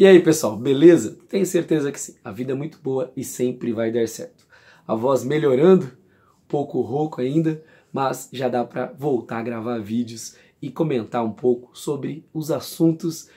E aí, pessoal, beleza? Tenho certeza que sim. A vida é muito boa e sempre vai dar certo. A voz melhorando, um pouco rouco ainda, mas já dá para voltar a gravar vídeos e comentar um pouco sobre os assuntos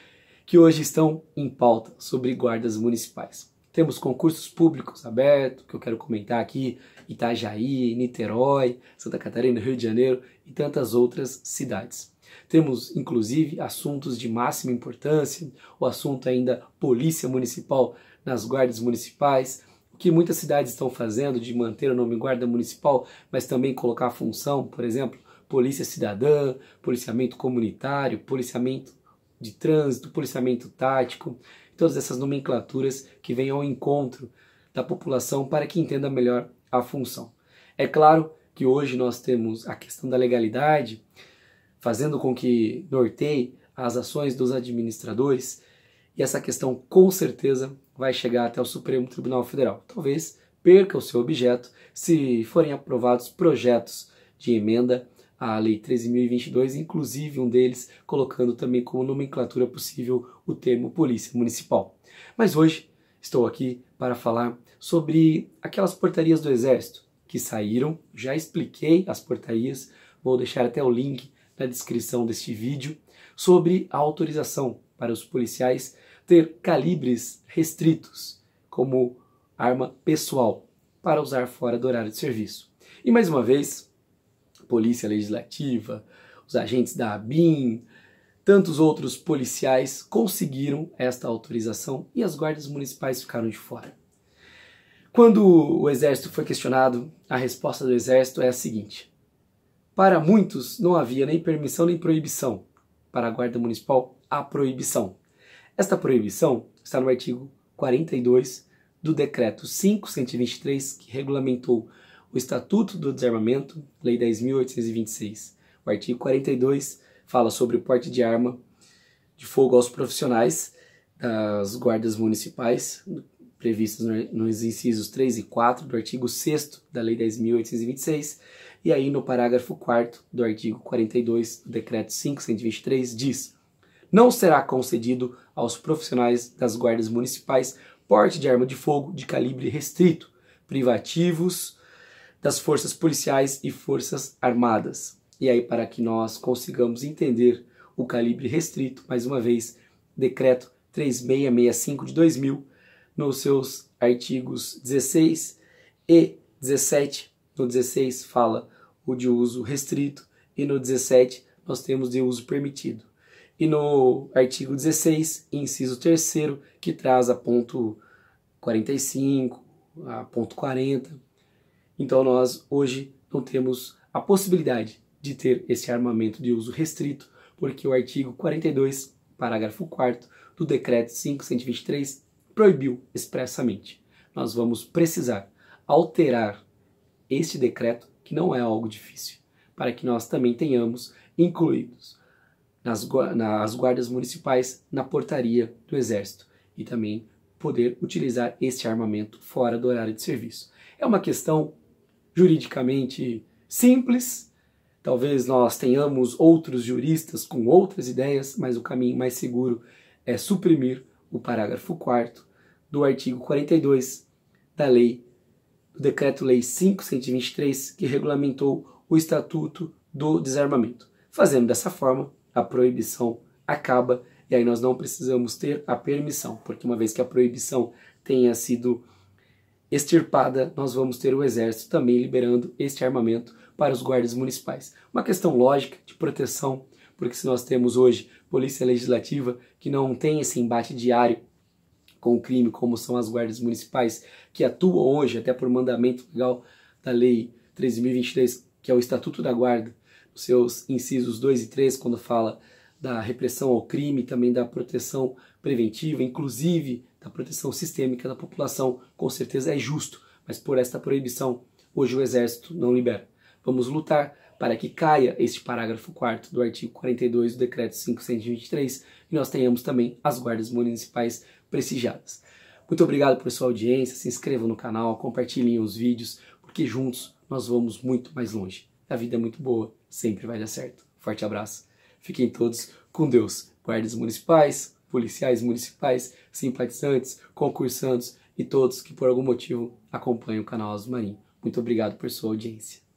que hoje estão em pauta sobre guardas municipais. Temos concursos públicos abertos, que eu quero comentar aqui, Itajaí, Niterói, Santa Catarina, Rio de Janeiro e tantas outras cidades. Temos, inclusive, assuntos de máxima importância, o assunto ainda polícia municipal nas guardas municipais, o que muitas cidades estão fazendo de manter o nome guarda municipal, mas também colocar a função, por exemplo, polícia cidadã, policiamento comunitário, policiamento de trânsito, policiamento tático, todas essas nomenclaturas que vêm ao encontro da população para que entenda melhor a função. É claro que hoje nós temos a questão da legalidade, fazendo com que norteie as ações dos administradores. E essa questão com certeza vai chegar até o Supremo Tribunal Federal. Talvez perca o seu objeto se forem aprovados projetos de emenda à Lei 13.022, inclusive um deles colocando também como nomenclatura possível o termo Polícia Municipal. Mas hoje estou aqui para falar sobre aquelas portarias do Exército que saíram, já expliquei as portarias, vou deixar até o link na descrição deste vídeo sobre a autorização para os policiais ter calibres restritos como arma pessoal para usar fora do horário de serviço. E mais uma vez, Polícia Legislativa, os agentes da ABIN, tantos outros policiais conseguiram esta autorização e as guardas municipais ficaram de fora. Quando o Exército foi questionado, a resposta do Exército é a seguinte: para muitos, não havia nem permissão nem proibição. Para a Guarda Municipal, há proibição. Esta proibição está no artigo 42 do Decreto 5123, que regulamentou o Estatuto do Desarmamento, Lei 10.826. O artigo 42 fala sobre o porte de arma de fogo aos profissionais das guardas municipais, previstas nos incisos 3 e 4 do artigo 6 da Lei 10.826 e aí no parágrafo 4 do artigo 42 do Decreto 5.123 diz não será concedido aos profissionais das guardas municipais porte de arma de fogo de calibre restrito, privativos das forças policiais e forças armadas. E aí, para que nós consigamos entender o calibre restrito, mais uma vez, decreto 3665 de 2000 nos seus artigos 16 e 17. No 16 fala o de uso restrito e no 17 nós temos de uso permitido. E no artigo 16, inciso 3, que traz a ponto 45, a ponto 40. Então nós hoje não temos a possibilidade de ter esse armamento de uso restrito, porque o artigo 42, parágrafo 4 do decreto 5123 proibiu expressamente. Nós vamos precisar alterar este decreto, que não é algo difícil, para que nós também tenhamos incluídos nas, nas guardas municipais, na portaria do Exército e também poder utilizar este armamento fora do horário de serviço. É uma questão juridicamente simples. Talvez nós tenhamos outros juristas com outras ideias, mas o caminho mais seguro é suprimir o parágrafo 4 do artigo 42 da Lei, do Decreto-Lei 5123, que regulamentou o Estatuto do Desarmamento. Fazendo dessa forma, a proibição acaba e aí nós não precisamos ter a permissão, porque uma vez que a proibição tenha sido extirpada, nós vamos ter o Exército também liberando este armamento para os guardas municipais. Uma questão lógica de proteção porque se nós temos hoje polícia legislativa que não tem esse embate diário com o crime, como são as guardas municipais, que atuam hoje, até por mandamento legal da Lei 13.023, que é o Estatuto da Guarda, os seus incisos 2 e 3, quando fala da repressão ao crime, também da proteção preventiva, inclusive da proteção sistêmica da população, com certeza é justo, mas por esta proibição, hoje o Exército não libera. Vamos lutar para que caia este parágrafo 4 do artigo 42 do decreto 523 e nós tenhamos também as guardas municipais prestigiadas. Muito obrigado por sua audiência, se inscrevam no canal, compartilhem os vídeos, porque juntos nós vamos muito mais longe. A vida é muito boa, sempre vai dar certo. Forte abraço. Fiquem todos com Deus. Guardas municipais, policiais municipais, simpatizantes, concursantes e todos que por algum motivo acompanham o canal Azul Marinho. Muito obrigado por sua audiência.